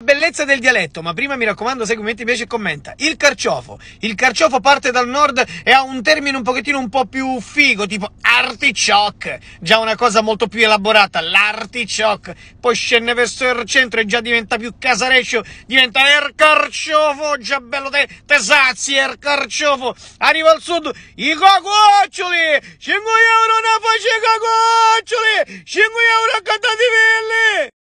Bellezza del dialetto, ma prima mi raccomando segui, metti invece e commenta. Il carciofo. Il carciofo parte dal nord e ha un termine un pochettino un po' più figo, tipo artichoc. Già una cosa molto più elaborata, l'artichoc. Poi scende verso il centro e già diventa più casareccio, diventa il carciofo, già bello te, te sazi, il carciofo. Arriva al sud, i cococcioli, 5 euro una faccia cococcioli, 5 euro a cattativelle.